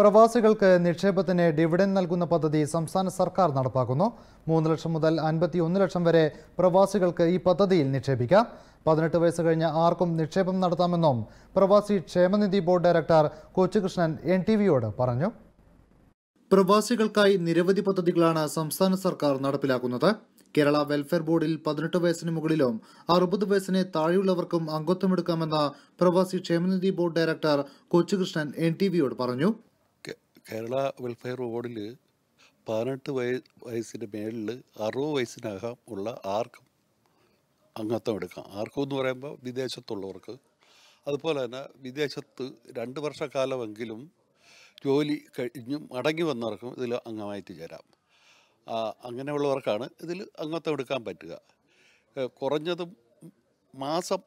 പ്രവാസികൾക്ക് നിക്ഷേപത്തിന് ഡിവിഡൻ നൽകുന്ന പദ്ധതി സംസ്ഥാന സർക്കാർ നടപ്പാക്കുന്നു മൂന്ന് ലക്ഷം മുതൽ അൻപത്തി ഒന്ന് ലക്ഷം വരെ പ്രവാസികൾക്ക് ഈ പദ്ധതിയിൽ നിക്ഷേപിക്കാം പതിനെട്ട് വയസ്സ് കഴിഞ്ഞ ആർക്കും നിക്ഷേപം നടത്താമെന്നും പ്രവാസി ക്ഷേമനിധി board director Kochukrishnan N T വിയോട് പറഞ്ഞു പ്രവാസികൾക്കായി നിരവധി പദ്ധതികളാണ് സംസ്ഥാന സർക്കാർ നടപ്പിലാക്കുന്നത് കേരള വെൽഫെയർ ബോർഡിൽ പതിനെട്ട് വയസ്സിന് മുകളിലും അറുപത് വയസ്സിന് താഴെയുള്ളവർക്കും അംഗത്വമെടുക്കാമെന്ന പ്രവാസി ക്ഷേമനിധി board director Kochukrishnan N T വിയോട് പറഞ്ഞു കേരള വെൽഫെയർ ബോർഡിൽ പതിനെട്ട് വയ വയസ്സിൻ്റെ മേളിൽ അറുപത് വയസ്സിനകം ഉള്ള ആർക്കും അംഗത്വം എടുക്കാം ആർക്കും എന്ന് പറയുമ്പോൾ വിദേശത്തുള്ളവർക്ക് അതുപോലെ തന്നെ വിദേശത്ത് രണ്ട് വർഷക്കാലമെങ്കിലും ജോലി കഴിഞ്ഞ് മടങ്ങി വന്നവർക്കും ഇതിൽ അംഗമായിട്ട് ചേരാം അങ്ങനെയുള്ളവർക്കാണ് ഇതിൽ അംഗത്വം എടുക്കാൻ പറ്റുക കുറഞ്ഞതും മാസം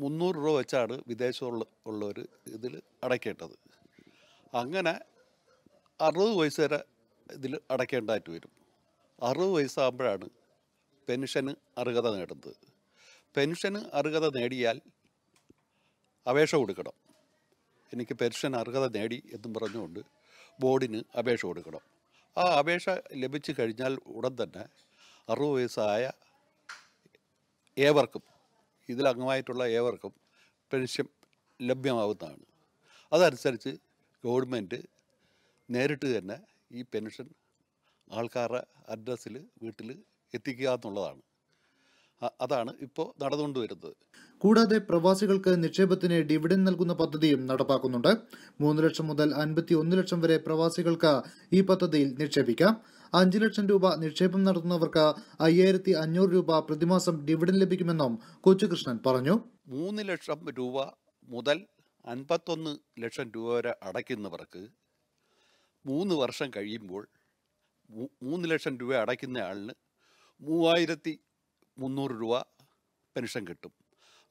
മുന്നൂറ് രൂപ വെച്ചാണ് വിദേശമുള്ള ഉള്ളവർ ഇതിൽ അടയ്ക്കേണ്ടത് അങ്ങനെ അറുപത് വയസ്സ് വരെ ഇതിൽ അടയ്ക്കേണ്ടതായിട്ട് വരും അറുപത് വയസ്സാകുമ്പോഴാണ് പെൻഷന് അർഹത നേടുന്നത് പെൻഷന് അർഹത നേടിയാൽ അപേക്ഷ കൊടുക്കണം എനിക്ക് പെൻഷൻ അർഹത നേടി എന്നും പറഞ്ഞുകൊണ്ട് ബോർഡിന് അപേക്ഷ കൊടുക്കണം ആ അപേക്ഷ ലഭിച്ചു കഴിഞ്ഞാൽ ഉടൻ തന്നെ അറുപത് വയസ്സായ ഏവർക്കും ഇതിൽ അംഗമായിട്ടുള്ള ഏവർക്കും പെൻഷൻ ലഭ്യമാവുന്നതാണ് അതനുസരിച്ച് ഗവൺമെൻറ് നേരിട്ട് തന്നെ ഈ പെൻഷൻ ആൾക്കാരുടെ അഡ്രസ്സിൽ വീട്ടിൽ എത്തിക്കുക എന്നുള്ളതാണ് അതാണ് ഇപ്പോൾ നടന്നുകൊണ്ട് വരുന്നത് കൂടാതെ പ്രവാസികൾക്ക് നിക്ഷേപത്തിന് ഡിവിഡൻ നൽകുന്ന പദ്ധതിയും നടപ്പാക്കുന്നുണ്ട് മൂന്ന് ലക്ഷം മുതൽ അൻപത്തി ഒന്ന് ലക്ഷം വരെ പ്രവാസികൾക്ക് ഈ പദ്ധതിയിൽ നിക്ഷേപിക്കാം അഞ്ച് ലക്ഷം രൂപ നിക്ഷേപം നടത്തുന്നവർക്ക് അയ്യായിരത്തി അഞ്ഞൂറ് രൂപ പ്രതിമാസം ഡിവിഡൻ ലഭിക്കുമെന്നും കൊച്ചുകൃഷ്ണൻ പറഞ്ഞു മൂന്ന് ലക്ഷം രൂപ മുതൽ അൻപത്തൊന്ന് ലക്ഷം രൂപ വരെ അടയ്ക്കുന്നവർക്ക് മൂന്ന് വർഷം കഴിയുമ്പോൾ മൂന്ന് ലക്ഷം രൂപ അടയ്ക്കുന്ന ആളിന് മൂവായിരത്തി മുന്നൂറ് രൂപ പെൻഷൻ കിട്ടും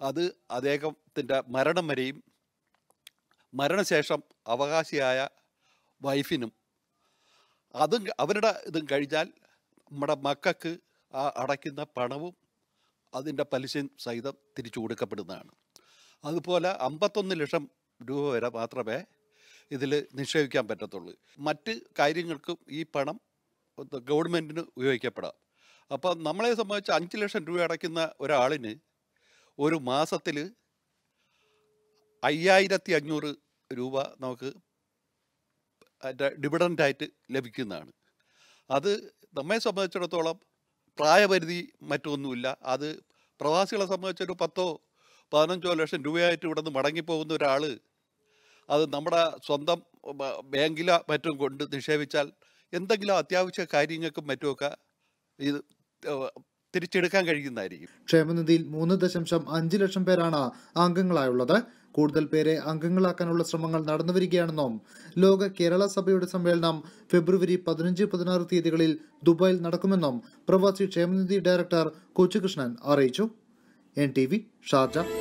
അത് അദ്ദേഹത്തിൻ്റെ മരണം വരെയും മരണശേഷം അവകാശിയായ വൈഫിനും അതും അവരുടെ ഇതും കഴിഞ്ഞാൽ നമ്മുടെ മക്കൾക്ക് ആ അടയ്ക്കുന്ന പണവും അതിൻ്റെ പലിശയും സഹിതം തിരിച്ചു കൊടുക്കപ്പെടുന്നതാണ് അതുപോലെ അമ്പത്തൊന്ന് ലക്ഷം രൂപ വരെ മാത്രമേ ഇതിൽ നിക്ഷേപിക്കാൻ പറ്റത്തുള്ളൂ മറ്റ് കാര്യങ്ങൾക്കും ഈ പണം ഗവൺമെൻറ്റിന് ഉപയോഗിക്കപ്പെടാം അപ്പം നമ്മളെ സംബന്ധിച്ച് അഞ്ച് ലക്ഷം രൂപ അടയ്ക്കുന്ന ഒരാളിന് ഒരു മാസത്തിൽ അയ്യായിരത്തി അഞ്ഞൂറ് രൂപ നമുക്ക് ഡിവിഡൻ്റായിട്ട് ലഭിക്കുന്നതാണ് അത് നമ്മെ സംബന്ധിച്ചിടത്തോളം പ്രായപരിധി മറ്റൊന്നുമില്ല അത് പ്രവാസികളെ സംബന്ധിച്ചൊരു പത്തോ പതിനഞ്ചോ ലക്ഷം രൂപയായിട്ട് ഇവിടെ നിന്ന് മടങ്ങിപ്പോകുന്ന ഒരാൾ അത് നമ്മുടെ സ്വന്തം ബാങ്കില മറ്റും കൊണ്ട് നിക്ഷേപിച്ചാൽ എന്തെങ്കിലും അത്യാവശ്യ കാര്യങ്ങൾക്കും മറ്റുമൊക്കെ ഇത് തിരിച്ചെടുക്കാൻ കഴിയുന്നതായിരിക്കും ക്ഷേമനിധിയിൽ മൂന്ന് ദശാംശം അഞ്ച് ലക്ഷം പേരാണ് അംഗങ്ങളായുള്ളത് കൂടുതൽ പേരെ അംഗങ്ങളാക്കാനുള്ള ശ്രമങ്ങൾ നടന്നുവരികയാണെന്നും ലോക കേരള സഭയുടെ സമ്മേളനം ഫെബ്രുവരി പതിനഞ്ച് പതിനാറ് തീയതികളിൽ ദുബായിൽ നടക്കുമെന്നും പ്രവാസി ക്ഷേമനിധി ഡയറക്ടർ കൊച്ചുകൃഷ്ണൻ അറിയിച്ചു എൻ ടി വി ഷാർജ